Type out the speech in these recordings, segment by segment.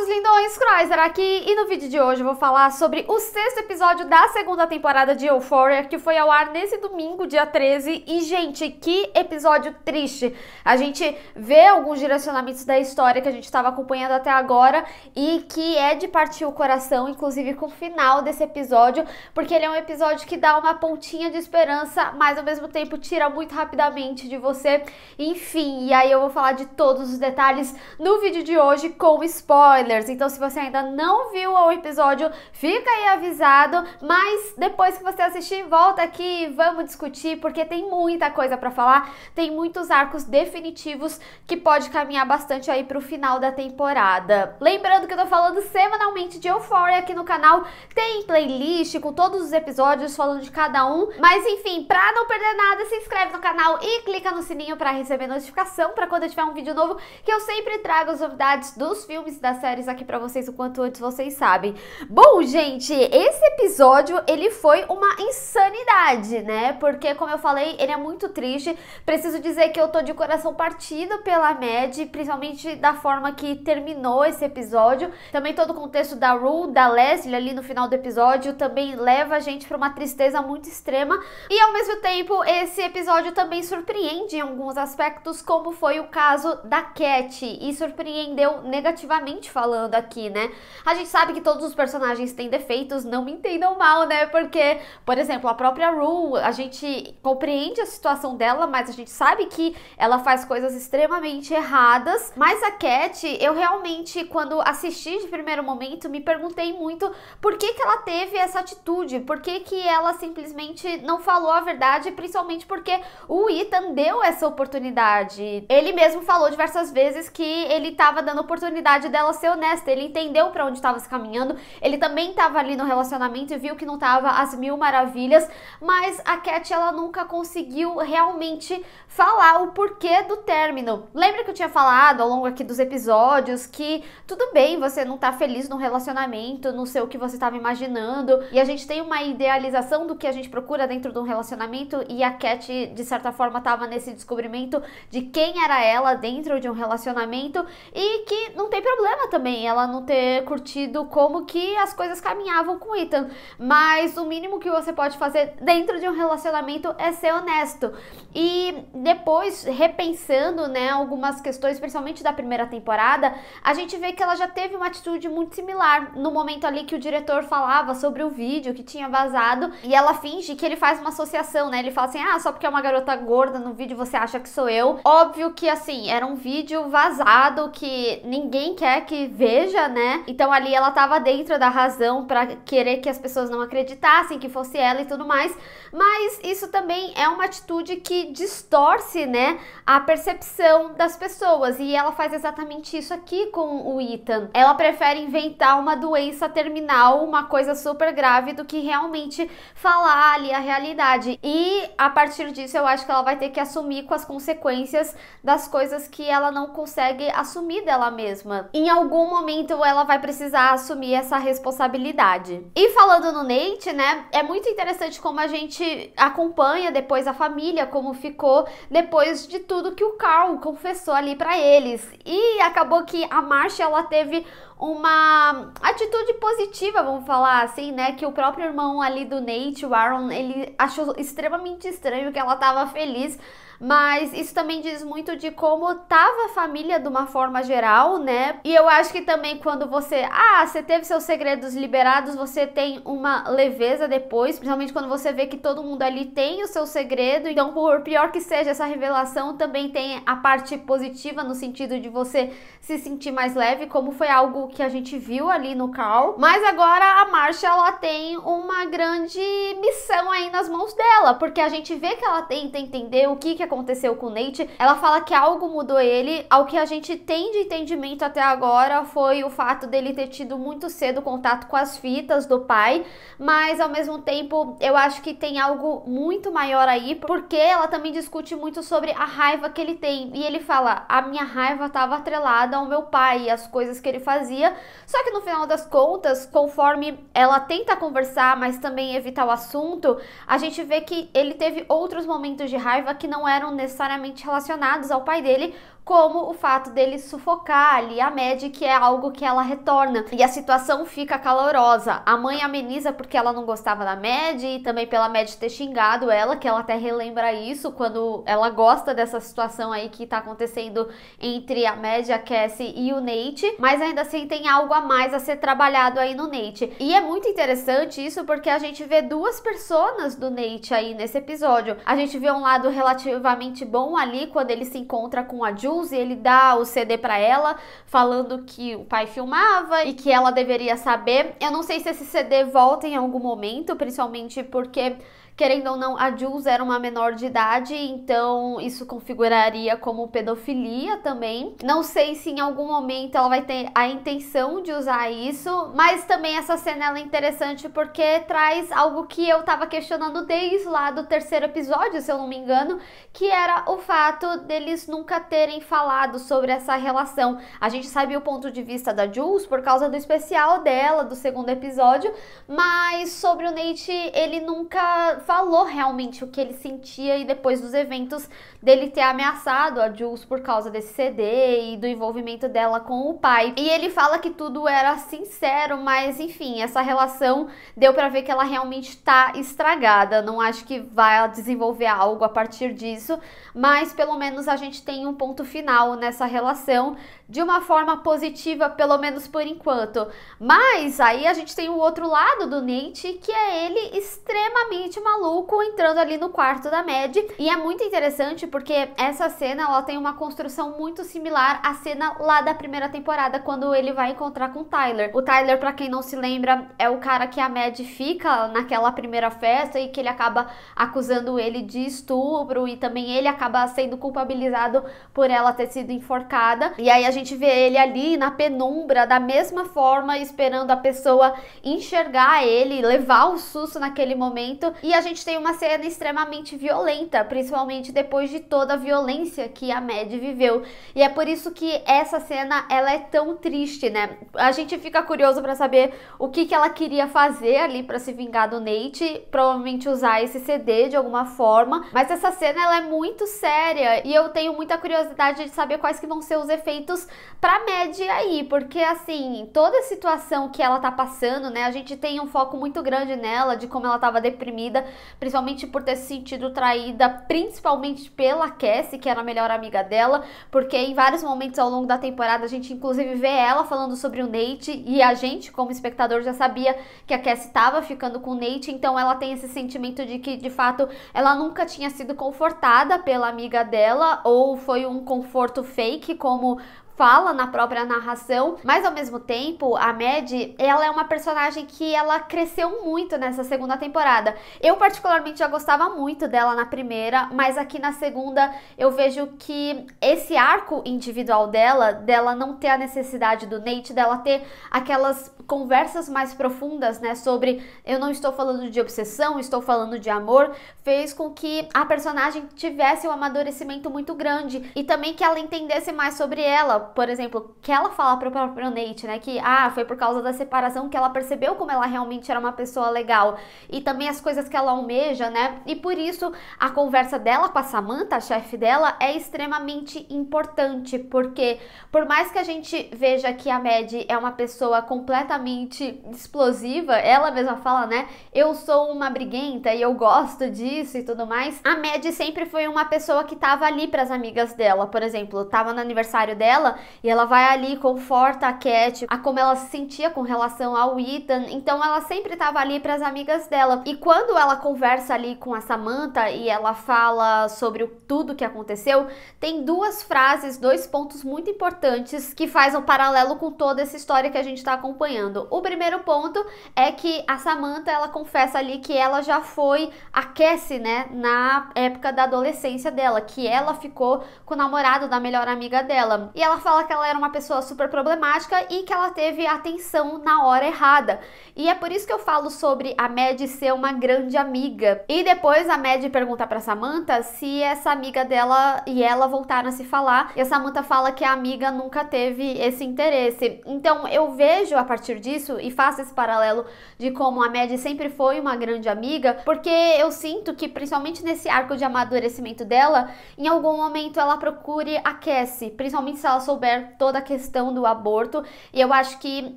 Os lindões, Chrysler aqui e no vídeo de hoje eu vou falar sobre o sexto episódio da segunda temporada de Euphoria que foi ao ar nesse domingo, dia 13 e gente, que episódio triste a gente vê alguns direcionamentos da história que a gente estava acompanhando até agora e que é de partir o coração, inclusive com o final desse episódio, porque ele é um episódio que dá uma pontinha de esperança mas ao mesmo tempo tira muito rapidamente de você, enfim, e aí eu vou falar de todos os detalhes no vídeo de hoje com spoiler spoilers. Então, se você ainda não viu o episódio, fica aí avisado. Mas depois que você assistir, volta aqui e vamos discutir, porque tem muita coisa para falar. Tem muitos arcos definitivos que pode caminhar bastante aí pro final da temporada. Lembrando que eu tô falando semanalmente de Euphoria aqui no canal. Tem playlist com todos os episódios falando de cada um. Mas enfim, pra não perder nada, se inscreve no canal e clica no sininho para receber notificação para quando eu tiver um vídeo novo, que eu sempre trago as novidades dos filmes da série séries aqui para vocês o quanto antes vocês sabem. Bom, gente, esse episódio ele foi uma insanidade, né? Porque como eu falei, ele é muito triste. Preciso dizer que eu tô de coração partido pela Mad, principalmente da forma que terminou esse episódio. Também todo o contexto da Rue, da Leslie ali no final do episódio também leva a gente para uma tristeza muito extrema. E ao mesmo tempo, esse episódio também surpreende em alguns aspectos, como foi o caso da Cat e surpreendeu negativamente falando aqui, né? A gente sabe que todos os personagens têm defeitos, não me entendam mal, né? Porque, por exemplo, a própria Rue, a gente compreende a situação dela, mas a gente sabe que ela faz coisas extremamente erradas. Mas a Cat, eu realmente, quando assisti de primeiro momento, me perguntei muito por que, que ela teve essa atitude, por que, que ela simplesmente não falou a verdade, principalmente porque o Ethan deu essa oportunidade. Ele mesmo falou diversas vezes que ele estava dando oportunidade dela ser ser honesta, ele entendeu para onde estava se caminhando, ele também estava ali no relacionamento e viu que não estava às mil maravilhas, mas a Cat ela nunca conseguiu realmente falar o porquê do término. Lembra que eu tinha falado ao longo aqui dos episódios que tudo bem, você não tá feliz no relacionamento, não sei o que você estava imaginando, e a gente tem uma idealização do que a gente procura dentro de um relacionamento e a Cat de certa forma estava nesse descobrimento de quem era ela dentro de um relacionamento e que não tem problema também também ela não ter curtido como que as coisas caminhavam com o Ethan. Mas o mínimo que você pode fazer dentro de um relacionamento é ser honesto. E depois, repensando, né, algumas questões, principalmente da primeira temporada, a gente vê que ela já teve uma atitude muito similar no momento ali que o diretor falava sobre o vídeo que tinha vazado e ela finge que ele faz uma associação, né? Ele fala assim: "Ah, só porque é uma garota gorda no vídeo você acha que sou eu". Óbvio que assim, era um vídeo vazado que ninguém quer que veja, né? Então ali ela tava dentro da razão para querer que as pessoas não acreditassem que fosse ela e tudo mais. Mas isso também é uma atitude que distorce, né, a percepção das pessoas. E ela faz exatamente isso aqui com o Ethan. Ela prefere inventar uma doença terminal, uma coisa super grave, do que realmente falar ali a realidade. E a partir disso eu acho que ela vai ter que assumir com as consequências das coisas que ela não consegue assumir dela mesma. Em algum algum momento ela vai precisar assumir essa responsabilidade. E falando no Nate, né, é muito interessante como a gente acompanha depois a família, como ficou depois de tudo que o Carl confessou ali para eles. E acabou que a Marcia ela teve uma atitude positiva, vamos falar assim, né? Que o próprio irmão ali do Nate, o Aaron, ele achou extremamente estranho que ela tava feliz mas isso também diz muito de como tava a família de uma forma geral, né? E eu acho que também quando você, ah, você teve seus segredos liberados, você tem uma leveza depois, principalmente quando você vê que todo mundo ali tem o seu segredo, então por pior que seja essa revelação, também tem a parte positiva no sentido de você se sentir mais leve, como foi algo que a gente viu ali no Carl. Mas agora a Marcia ela tem uma grande missão aí nas mãos dela, porque a gente vê que ela tenta entender o que que aconteceu com o Nate, ela fala que algo mudou ele. Ao que a gente tem de entendimento até agora foi o fato dele ter tido muito cedo contato com as fitas do pai, mas ao mesmo tempo eu acho que tem algo muito maior aí, porque ela também discute muito sobre a raiva que ele tem. E ele fala: a minha raiva estava atrelada ao meu pai e as coisas que ele fazia. Só que no final das contas, conforme ela tenta conversar, mas também evitar o assunto, a gente vê que ele teve outros momentos de raiva que não eram é eram necessariamente relacionados ao pai dele, como o fato dele sufocar ali a Maddie, que é algo que ela retorna. E a situação fica calorosa. A mãe ameniza porque ela não gostava da Maddie e também pela Maddie ter xingado ela, que ela até relembra isso quando ela gosta dessa situação aí que tá acontecendo entre a Maddie, a Cassie e o Nate. Mas ainda assim tem algo a mais a ser trabalhado aí no Nate. E é muito interessante isso porque a gente vê duas personas do Nate aí nesse episódio. A gente vê um lado relativamente bom ali quando ele se encontra com a Julie e ele dá o CD para ela, falando que o pai filmava e que ela deveria saber. Eu não sei se esse CD volta em algum momento, principalmente porque Querendo ou não, a Jules era uma menor de idade, então isso configuraria como pedofilia também. Não sei se em algum momento ela vai ter a intenção de usar isso, mas também essa cena é interessante porque traz algo que eu tava questionando desde lá do terceiro episódio, se eu não me engano, que era o fato deles nunca terem falado sobre essa relação. A gente sabe o ponto de vista da Jules por causa do especial dela, do segundo episódio, mas sobre o Nate, ele nunca falou realmente o que ele sentia e depois dos eventos dele ter ameaçado a Jules por causa desse CD e do envolvimento dela com o pai. E ele fala que tudo era sincero, mas enfim, essa relação deu para ver que ela realmente tá estragada. Não acho que vai desenvolver algo a partir disso, mas pelo menos a gente tem um ponto final nessa relação de uma forma positiva, pelo menos por enquanto. Mas aí a gente tem o outro lado do Nate, que é ele extremamente maluco entrando ali no quarto da Mad. E é muito interessante porque essa cena ela tem uma construção muito similar à cena lá da primeira temporada, quando ele vai encontrar com o Tyler. O Tyler, para quem não se lembra, é o cara que a Mad fica naquela primeira festa e que ele acaba acusando ele de estupro e também ele acaba sendo culpabilizado por ela ter sido enforcada. E aí a gente vê ele ali na penumbra, da mesma forma, esperando a pessoa enxergar ele, levar o susto naquele momento. E a gente tem uma cena extremamente violenta, principalmente depois de toda a violência que a Mad viveu. E é por isso que essa cena ela é tão triste, né? A gente fica curioso para saber o que, que ela queria fazer ali para se vingar do Nate, provavelmente usar esse CD de alguma forma. Mas essa cena ela é muito séria e eu tenho muita curiosidade de saber quais que vão ser os efeitos para medir aí, porque assim, toda a situação que ela tá passando, né? A gente tem um foco muito grande nela de como ela tava deprimida, principalmente por ter se sentido traída, principalmente pela Cassie, que era a melhor amiga dela, porque em vários momentos ao longo da temporada a gente inclusive vê ela falando sobre o Nate e a gente como espectador já sabia que a Cassie tava ficando com o Nate, então ela tem esse sentimento de que de fato ela nunca tinha sido confortada pela amiga dela ou foi um conforto fake como fala na própria narração, mas ao mesmo tempo, a Mad, ela é uma personagem que ela cresceu muito nessa segunda temporada. Eu particularmente já gostava muito dela na primeira, mas aqui na segunda eu vejo que esse arco individual dela, dela não ter a necessidade do Nate, dela ter aquelas conversas mais profundas, né, sobre eu não estou falando de obsessão, estou falando de amor, fez com que a personagem tivesse um amadurecimento muito grande e também que ela entendesse mais sobre ela, por exemplo, que ela fala para o próprio Nate, né, que ah, foi por causa da separação que ela percebeu como ela realmente era uma pessoa legal e também as coisas que ela almeja, né? E por isso a conversa dela com a Samantha, a chefe dela, é extremamente importante, porque por mais que a gente veja que a Mad é uma pessoa completamente explosiva, ela mesma fala, né, eu sou uma briguenta e eu gosto disso e tudo mais. A Mad sempre foi uma pessoa que tava ali para as amigas dela, por exemplo, tava no aniversário dela e ela vai ali, conforta a Cat, a como ela se sentia com relação ao Ethan. Então ela sempre estava ali para as amigas dela. E quando ela conversa ali com a Samantha e ela fala sobre tudo que aconteceu, tem duas frases, dois pontos muito importantes que faz um paralelo com toda essa história que a gente está acompanhando. O primeiro ponto é que a Samantha ela confessa ali que ela já foi a Cassie, né, na época da adolescência dela, que ela ficou com o namorado da melhor amiga dela. E ela fala que ela era uma pessoa super problemática e que ela teve atenção na hora errada. E é por isso que eu falo sobre a Mad ser uma grande amiga. E depois a Mad pergunta para Samantha se essa amiga dela e ela voltaram a se falar. E a Samantha fala que a amiga nunca teve esse interesse. Então eu vejo a partir disso e faço esse paralelo de como a Mad sempre foi uma grande amiga, porque eu sinto que principalmente nesse arco de amadurecimento dela, em algum momento ela procure aquece principalmente se ela souber toda a questão do aborto. E eu acho que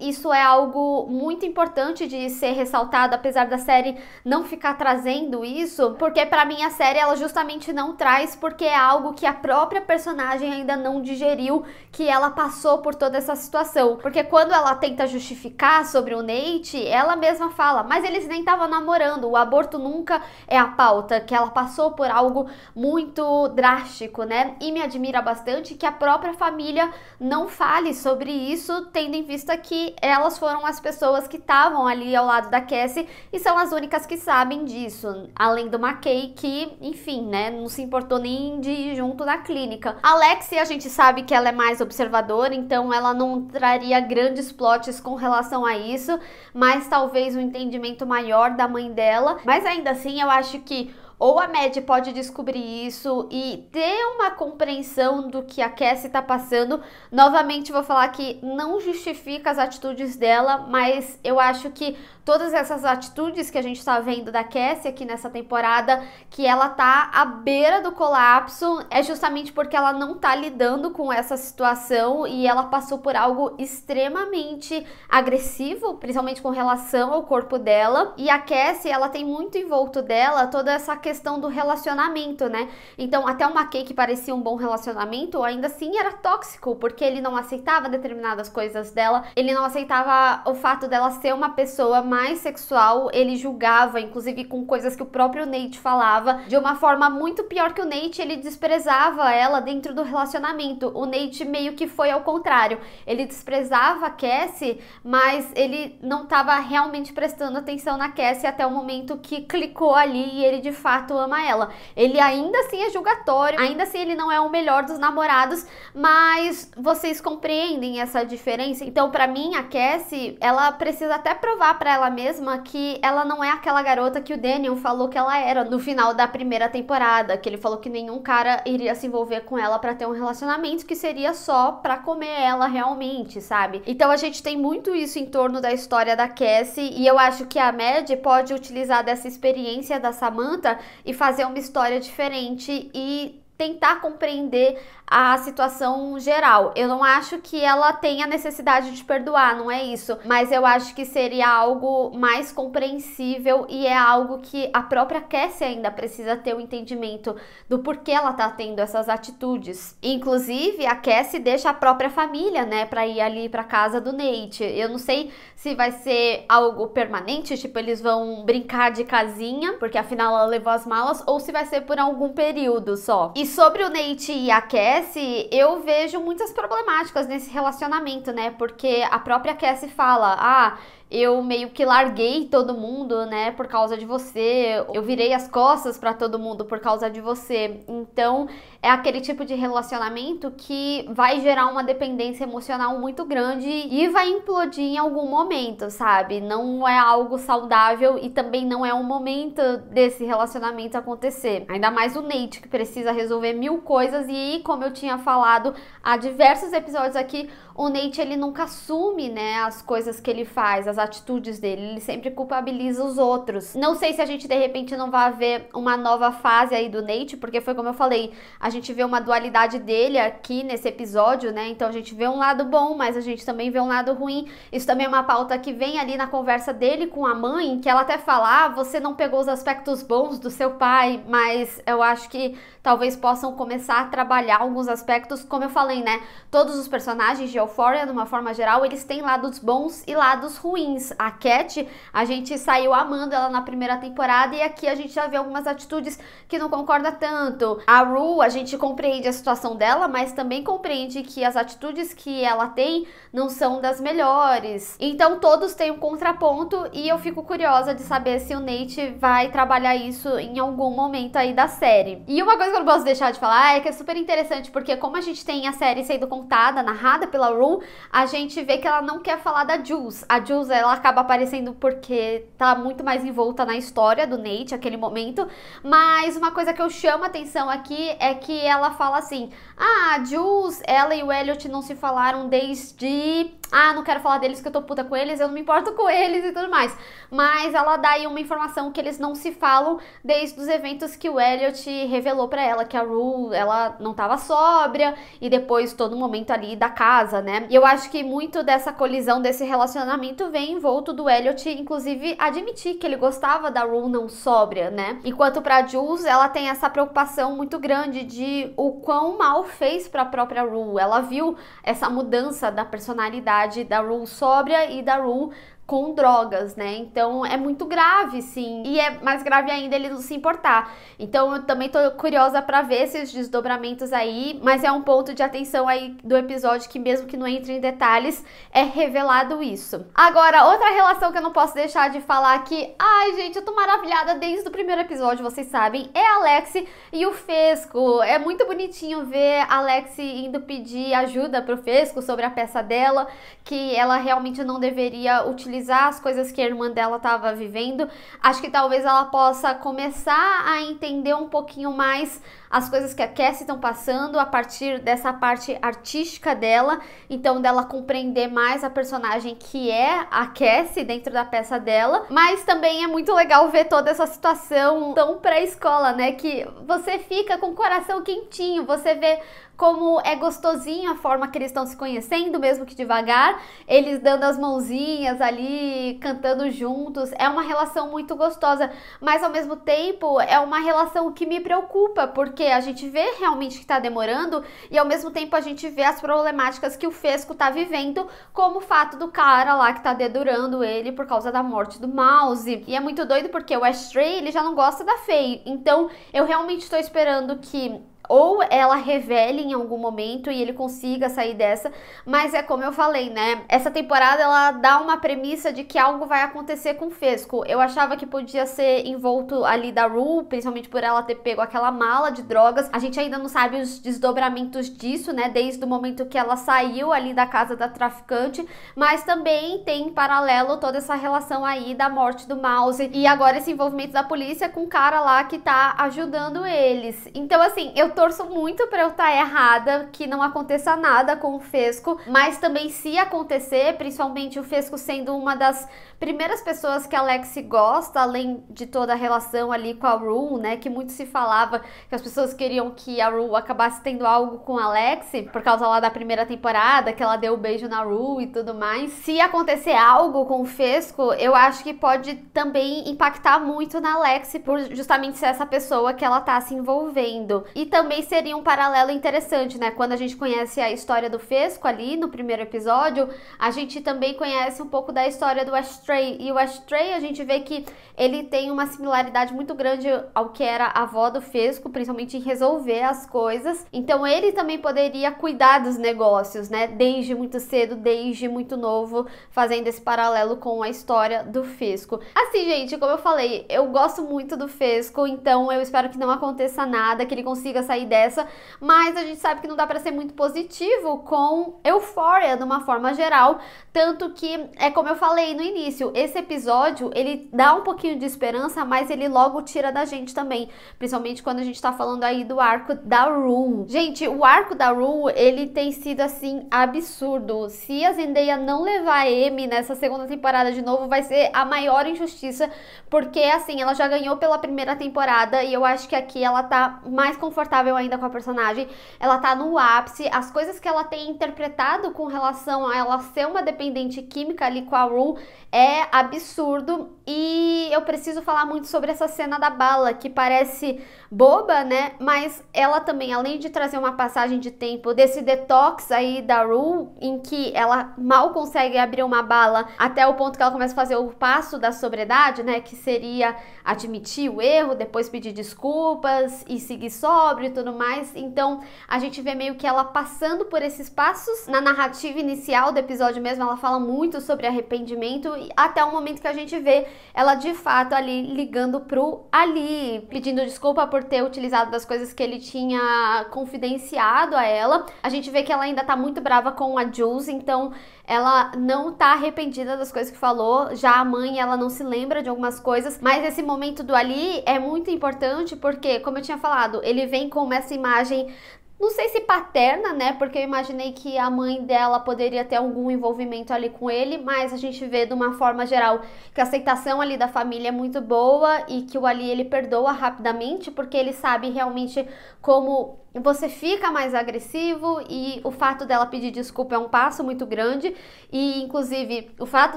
isso é algo muito importante de ser ressaltado, apesar da série não ficar trazendo isso, porque para mim a série ela justamente não traz porque é algo que a própria personagem ainda não digeriu que ela passou por toda essa situação. Porque quando ela tenta justificar sobre o Nate, ela mesma fala, mas eles nem estavam namorando, o aborto nunca é a pauta, que ela passou por algo muito drástico, né? E me admira bastante que a própria família família não fale sobre isso, tendo em vista que elas foram as pessoas que estavam ali ao lado da Cassie e são as únicas que sabem disso, além do McKay que, enfim, né, não se importou nem de ir junto na clínica. Alexia, a gente sabe que ela é mais observadora, então ela não traria grandes plots com relação a isso, mas talvez um entendimento maior da mãe dela. Mas ainda assim, eu acho que ou a Med pode descobrir isso e ter uma compreensão do que a Cassie está passando. Novamente, vou falar que não justifica as atitudes dela, mas eu acho que todas essas atitudes que a gente está vendo da Cassie aqui nessa temporada, que ela tá à beira do colapso, é justamente porque ela não tá lidando com essa situação e ela passou por algo extremamente agressivo, principalmente com relação ao corpo dela. E a Cassie, ela tem muito envolto dela toda essa questão do relacionamento, né? Então, até o Kay que parecia um bom relacionamento, ainda assim era tóxico, porque ele não aceitava determinadas coisas dela, ele não aceitava o fato dela ser uma pessoa mais mais sexual, ele julgava, inclusive com coisas que o próprio Nate falava, de uma forma muito pior que o Nate, ele desprezava ela dentro do relacionamento. O Nate meio que foi ao contrário. Ele desprezava a Cassie, mas ele não estava realmente prestando atenção na Cassie até o momento que clicou ali e ele de fato ama ela. Ele ainda assim é julgatório, ainda assim ele não é o melhor dos namorados, mas vocês compreendem essa diferença? Então, para mim, a Cassie, ela precisa até provar para ela ela mesma que ela não é aquela garota que o Daniel falou que ela era no final da primeira temporada, que ele falou que nenhum cara iria se envolver com ela para ter um relacionamento que seria só para comer ela realmente, sabe? Então a gente tem muito isso em torno da história da Cassie e eu acho que a Mad pode utilizar dessa experiência da Samantha e fazer uma história diferente e tentar compreender a situação geral. Eu não acho que ela tenha necessidade de perdoar, não é isso. Mas eu acho que seria algo mais compreensível e é algo que a própria Cassie ainda precisa ter o um entendimento do porquê ela tá tendo essas atitudes. Inclusive, a Cassie deixa a própria família, né, pra ir ali pra casa do Nate. Eu não sei se vai ser algo permanente, tipo, eles vão brincar de casinha, porque afinal ela levou as malas, ou se vai ser por algum período só. E sobre o Nate e a Cassie, Cassie, eu vejo muitas problemáticas nesse relacionamento, né? Porque a própria Cassie fala, ah, eu meio que larguei todo mundo, né, por causa de você. Eu virei as costas para todo mundo por causa de você. Então, é aquele tipo de relacionamento que vai gerar uma dependência emocional muito grande e vai implodir em algum momento, sabe? Não é algo saudável e também não é o um momento desse relacionamento acontecer. Ainda mais o Nate que precisa resolver mil coisas e, como eu tinha falado há diversos episódios aqui, o Nate ele nunca assume, né, as coisas que ele faz, as as atitudes dele, ele sempre culpabiliza os outros. Não sei se a gente de repente não vai ver uma nova fase aí do Nate, porque foi como eu falei, a gente vê uma dualidade dele aqui nesse episódio, né? Então a gente vê um lado bom, mas a gente também vê um lado ruim. Isso também é uma pauta que vem ali na conversa dele com a mãe, que ela até fala: ah, você não pegou os aspectos bons do seu pai, mas eu acho que talvez possam começar a trabalhar alguns aspectos, como eu falei, né? Todos os personagens de Euphoria, de uma forma geral, eles têm lados bons e lados ruins. A Cat, a gente saiu amando ela na primeira temporada e aqui a gente já vê algumas atitudes que não concorda tanto. A Rue, a gente compreende a situação dela, mas também compreende que as atitudes que ela tem não são das melhores. Então todos têm um contraponto e eu fico curiosa de saber se o Nate vai trabalhar isso em algum momento aí da série. E uma coisa que eu não posso deixar de falar é que é super interessante porque como a gente tem a série sendo contada, narrada pela Rue, a gente vê que ela não quer falar da Jules. A Jules é ela acaba aparecendo porque tá muito mais envolta na história do Nate, aquele momento. Mas uma coisa que eu chamo a atenção aqui é que ela fala assim: Ah, Jules, ela e o Elliot não se falaram desde. Ah, não quero falar deles que eu tô puta com eles, eu não me importo com eles e tudo mais. Mas ela dá aí uma informação que eles não se falam desde os eventos que o Elliot revelou para ela, que a Rue, ela não tava sóbria, e depois todo momento ali da casa, né? E eu acho que muito dessa colisão, desse relacionamento vem envolto do Elliot, inclusive, admitir que ele gostava da Rue não sóbria, né? Enquanto pra Jules, ela tem essa preocupação muito grande de o quão mal fez pra própria Rue. Ela viu essa mudança da personalidade da Rue sóbria e da Rue com drogas, né? Então é muito grave, sim. E é mais grave ainda ele não se importar. Então eu também tô curiosa para ver esses desdobramentos aí, mas é um ponto de atenção aí do episódio que mesmo que não entre em detalhes, é revelado isso. Agora, outra relação que eu não posso deixar de falar aqui, ai gente, eu tô maravilhada desde o primeiro episódio, vocês sabem, é Alex e o Fesco. É muito bonitinho ver Alex indo pedir ajuda pro Fesco sobre a peça dela, que ela realmente não deveria utilizar as coisas que a irmã dela estava vivendo, acho que talvez ela possa começar a entender um pouquinho mais as coisas que a Cassie estão passando a partir dessa parte artística dela, então dela compreender mais a personagem que é a Cassie dentro da peça dela, mas também é muito legal ver toda essa situação tão pré-escola, né, que você fica com o coração quentinho, você vê como é gostosinho a forma que eles estão se conhecendo, mesmo que devagar, eles dando as mãozinhas ali, cantando juntos. É uma relação muito gostosa, mas ao mesmo tempo é uma relação que me preocupa, porque a gente vê realmente que está demorando e ao mesmo tempo a gente vê as problemáticas que o Fesco está vivendo, como o fato do cara lá que está dedurando ele por causa da morte do mouse. E é muito doido porque o Ashtray, ele já não gosta da Faye. Então, eu realmente estou esperando que ou ela revele em algum momento e ele consiga sair dessa, mas é como eu falei, né? Essa temporada ela dá uma premissa de que algo vai acontecer com o Fesco. Eu achava que podia ser envolto ali da Rue, principalmente por ela ter pego aquela mala de drogas. A gente ainda não sabe os desdobramentos disso, né? Desde o momento que ela saiu ali da casa da traficante, mas também tem em paralelo toda essa relação aí da morte do Mouse e agora esse envolvimento da polícia com o cara lá que tá ajudando eles. Então assim, eu torço muito para eu estar tá errada, que não aconteça nada com o Fesco, mas também se acontecer, principalmente o Fesco sendo uma das primeiras pessoas que a Lexi gosta, além de toda a relação ali com a Rue, né? Que muito se falava que as pessoas queriam que a Rue acabasse tendo algo com a Lexi, por causa lá da primeira temporada, que ela deu o um beijo na Rue e tudo mais. Se acontecer algo com o Fesco, eu acho que pode também impactar muito na Lexi, por justamente ser essa pessoa que ela tá se envolvendo. E também seria um paralelo interessante, né? Quando a gente conhece a história do Fesco ali no primeiro episódio, a gente também conhece um pouco da história do Ashton. E o Astray, a gente vê que ele tem uma similaridade muito grande ao que era a avó do Fesco, principalmente em resolver as coisas. Então ele também poderia cuidar dos negócios, né? Desde muito cedo, desde muito novo, fazendo esse paralelo com a história do Fesco. Assim, gente, como eu falei, eu gosto muito do Fesco, então eu espero que não aconteça nada, que ele consiga sair dessa, mas a gente sabe que não dá para ser muito positivo com Euphoria de uma forma geral, tanto que é como eu falei no início, difícil. Esse episódio, ele dá um pouquinho de esperança, mas ele logo tira da gente também, principalmente quando a gente tá falando aí do arco da Rue. Gente, o arco da Rue, ele tem sido assim absurdo. Se a Zendaya não levar a Amy nessa segunda temporada de novo, vai ser a maior injustiça, porque assim, ela já ganhou pela primeira temporada e eu acho que aqui ela tá mais confortável ainda com a personagem. Ela tá no ápice, as coisas que ela tem interpretado com relação a ela ser uma dependente química ali com a Rue é é absurdo e eu preciso falar muito sobre essa cena da bala, que parece boba, né? Mas ela também, além de trazer uma passagem de tempo desse detox aí da Rue, em que ela mal consegue abrir uma bala até o ponto que ela começa a fazer o passo da sobriedade, né? Que seria admitir o erro, depois pedir desculpas e seguir sóbrio e tudo mais. Então a gente vê meio que ela passando por esses passos. Na narrativa inicial do episódio mesmo, ela fala muito sobre arrependimento, até o momento que a gente vê ela de fato ali ligando pro Ali, pedindo desculpa por ter utilizado das coisas que ele tinha confidenciado a ela. A gente vê que ela ainda tá muito brava com a Jules, então ela não tá arrependida das coisas que falou. Já a mãe, ela não se lembra de algumas coisas, mas esse momento do Ali é muito importante porque, como eu tinha falado, ele vem com essa imagem não sei se paterna, né? Porque eu imaginei que a mãe dela poderia ter algum envolvimento ali com ele, mas a gente vê de uma forma geral que a aceitação ali da família é muito boa e que o Ali ele perdoa rapidamente, porque ele sabe realmente como você fica mais agressivo e o fato dela pedir desculpa é um passo muito grande e inclusive o fato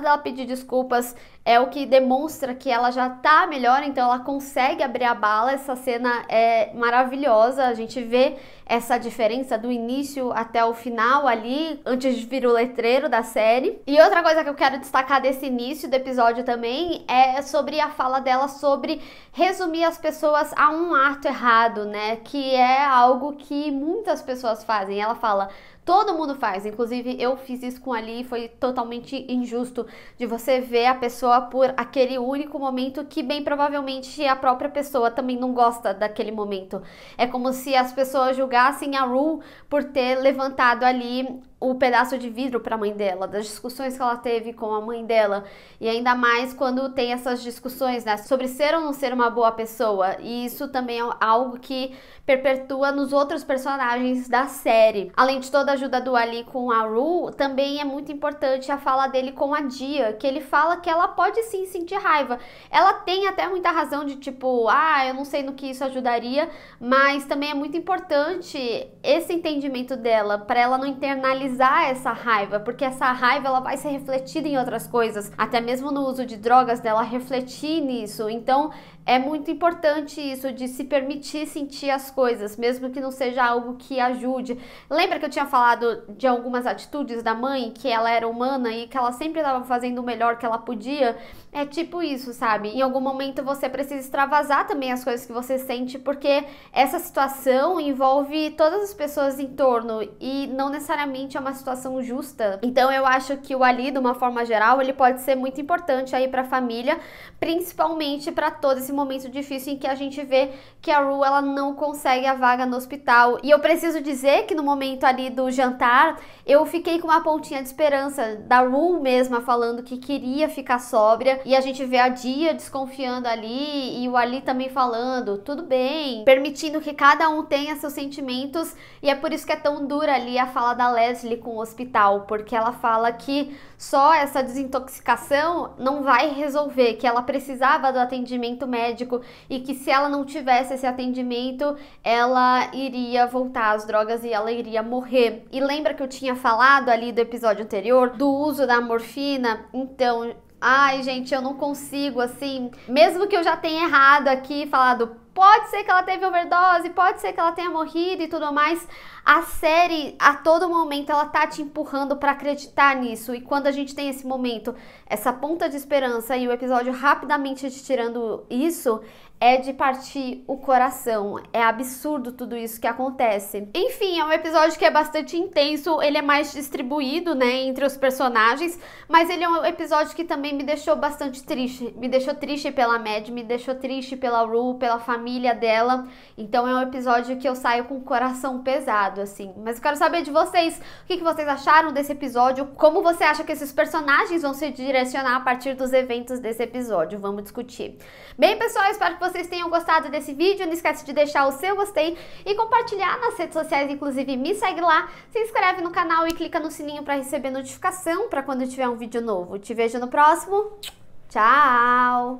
dela pedir desculpas é o que demonstra que ela já tá melhor, então ela consegue abrir a bala. Essa cena é maravilhosa, a gente vê essa diferença do início até o final ali, antes de vir o letreiro da série. E outra coisa que eu quero destacar desse início do episódio também é sobre a fala dela sobre resumir as pessoas a um ato errado, né? Que é algo que muitas pessoas fazem. Ela fala: Todo mundo faz, inclusive eu fiz isso com Ali, foi totalmente injusto de você ver a pessoa por aquele único momento que bem provavelmente a própria pessoa também não gosta daquele momento. É como se as pessoas julgassem a Ru por ter levantado ali o pedaço de vidro para a mãe dela, das discussões que ela teve com a mãe dela, e ainda mais quando tem essas discussões, né, sobre ser ou não ser uma boa pessoa. E isso também é algo que perpetua nos outros personagens da série. Além de toda a ajuda do Ali com a Ru, também é muito importante a fala dele com a Dia, que ele fala que ela pode sim sentir raiva. Ela tem até muita razão de tipo, ah, eu não sei no que isso ajudaria, mas também é muito importante esse entendimento dela para ela não internalizar canalizar essa raiva, porque essa raiva ela vai ser refletida em outras coisas, até mesmo no uso de drogas dela refletir nisso. Então, é muito importante isso de se permitir sentir as coisas, mesmo que não seja algo que ajude. Lembra que eu tinha falado de algumas atitudes da mãe, que ela era humana e que ela sempre estava fazendo o melhor que ela podia? É tipo isso, sabe? Em algum momento você precisa extravasar também as coisas que você sente, porque essa situação envolve todas as pessoas em torno e não necessariamente é uma situação justa. Então eu acho que o ali, de uma forma geral, ele pode ser muito importante aí para a família, principalmente para todo esse momento difícil em que a gente vê que a Ru ela não consegue a vaga no hospital. E eu preciso dizer que no momento ali do jantar, eu fiquei com uma pontinha de esperança da Ru mesma falando que queria ficar sóbria e a gente vê a Dia desconfiando ali e o Ali também falando, tudo bem, permitindo que cada um tenha seus sentimentos e é por isso que é tão dura ali a fala da Leslie com o hospital, porque ela fala que só essa desintoxicação não vai resolver, que ela precisava do atendimento médico médico e que se ela não tivesse esse atendimento, ela iria voltar às drogas e ela iria morrer. E lembra que eu tinha falado ali do episódio anterior do uso da morfina? Então, ai, gente, eu não consigo assim, mesmo que eu já tenha errado aqui falado Pode ser que ela teve overdose, pode ser que ela tenha morrido e tudo mais. A série, a todo momento, ela tá te empurrando para acreditar nisso. E quando a gente tem esse momento, essa ponta de esperança e o episódio rapidamente te tirando isso, é de partir o coração. É absurdo tudo isso que acontece. Enfim, é um episódio que é bastante intenso, ele é mais distribuído, né, entre os personagens, mas ele é um episódio que também me deixou bastante triste. Me deixou triste pela Mad, me deixou triste pela Rue, pela família família dela. Então é um episódio que eu saio com o coração pesado, assim. Mas eu quero saber de vocês o que, que vocês acharam desse episódio, como você acha que esses personagens vão se direcionar a partir dos eventos desse episódio. Vamos discutir. Bem, pessoal, espero que vocês tenham gostado desse vídeo. Não esquece de deixar o seu gostei e compartilhar nas redes sociais, inclusive me segue lá, se inscreve no canal e clica no sininho para receber notificação para quando tiver um vídeo novo. Te vejo no próximo. Tchau!